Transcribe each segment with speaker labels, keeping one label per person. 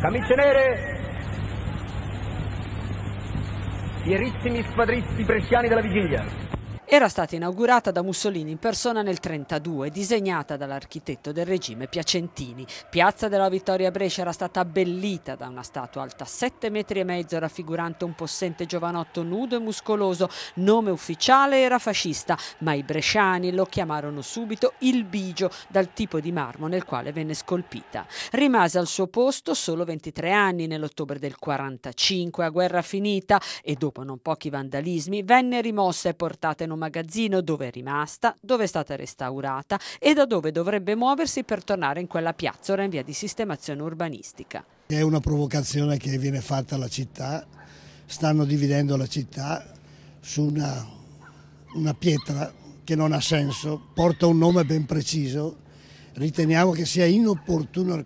Speaker 1: Camicie nere, fierissimi squadristi bresciani della vigilia, era stata inaugurata da Mussolini in persona nel 1932, disegnata dall'architetto del regime Piacentini. Piazza della Vittoria Brescia era stata abbellita da una statua alta 7,5 metri e mezzo, raffigurante un possente giovanotto nudo e muscoloso. Nome ufficiale era fascista, ma i bresciani lo chiamarono subito il Bigio, dal tipo di marmo nel quale venne scolpita. Rimase al suo posto solo 23 anni nell'ottobre del 1945, a guerra finita, e dopo non pochi vandalismi venne rimossa e portata in un magazzino dove è rimasta, dove è stata restaurata e da dove dovrebbe muoversi per tornare in quella piazza ora in via di sistemazione urbanistica. È una provocazione che viene fatta alla città, stanno dividendo la città su una, una pietra che non ha senso, porta un nome ben preciso riteniamo che sia inopportuno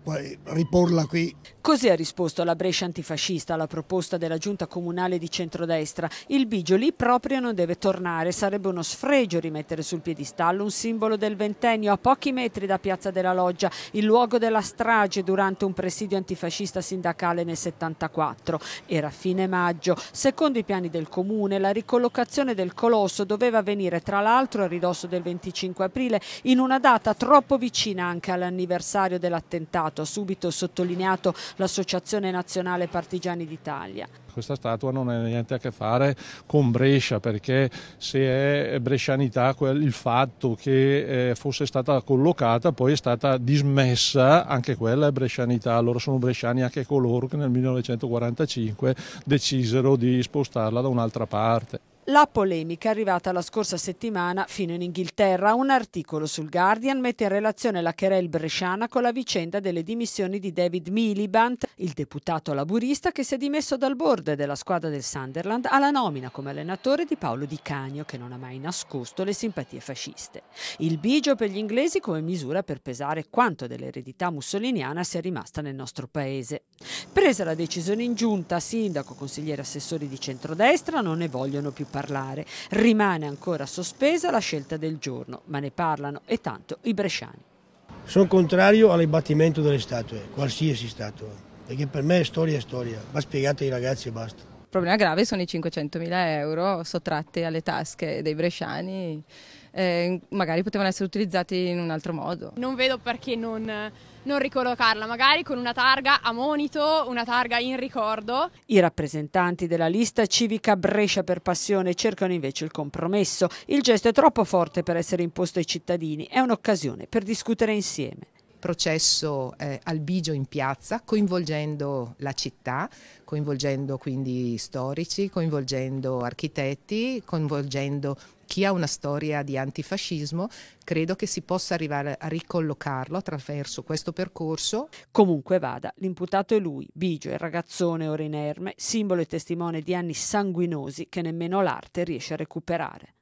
Speaker 1: riporla qui. Così ha risposto la Brescia antifascista alla proposta della giunta comunale di centrodestra. Il Bigioli proprio non deve tornare, sarebbe uno sfregio rimettere sul piedistallo un simbolo del ventennio a pochi metri da Piazza della Loggia, il luogo della strage durante un presidio antifascista sindacale nel 74. Era fine maggio. Secondo i piani del comune la ricollocazione del colosso doveva avvenire tra l'altro a ridosso del 25 aprile in una data troppo vicina anche all'anniversario dell'attentato, subito sottolineato l'Associazione Nazionale Partigiani d'Italia. Questa statua non ha niente a che fare con Brescia perché se è brescianità il fatto che eh, fosse stata collocata poi è stata dismessa, anche quella è brescianità, allora sono bresciani anche coloro che nel 1945 decisero di spostarla da un'altra parte. La polemica è arrivata la scorsa settimana fino in Inghilterra. Un articolo sul Guardian mette in relazione la querel bresciana con la vicenda delle dimissioni di David Miliband, il deputato laburista che si è dimesso dal board della squadra del Sunderland alla nomina come allenatore di Paolo Di Canio, che non ha mai nascosto le simpatie fasciste. Il bigio per gli inglesi come misura per pesare quanto dell'eredità mussoliniana sia rimasta nel nostro paese. Presa la decisione in giunta, sindaco, consiglieri assessori di centrodestra non ne vogliono più parlare. Rimane ancora sospesa la scelta del giorno, ma ne parlano e tanto i bresciani. Sono contrario all'imbattimento delle statue, qualsiasi statua, perché per me è storia è storia, va spiegata ai ragazzi e basta. Il problema grave sono i 500.000 euro sottratti alle tasche dei bresciani eh, magari potevano essere utilizzati in un altro modo. Non vedo perché non, non ricollocarla, magari con una targa a monito, una targa in ricordo. I rappresentanti della lista civica Brescia per Passione cercano invece il compromesso. Il gesto è troppo forte per essere imposto ai cittadini, è un'occasione per discutere insieme processo eh, al bigio in piazza, coinvolgendo la città, coinvolgendo quindi storici, coinvolgendo architetti, coinvolgendo chi ha una storia di antifascismo, credo che si possa arrivare a ricollocarlo attraverso questo percorso. Comunque vada, l'imputato è lui, Bigio, il ragazzone ora inerme, simbolo e testimone di anni sanguinosi che nemmeno l'arte riesce a recuperare.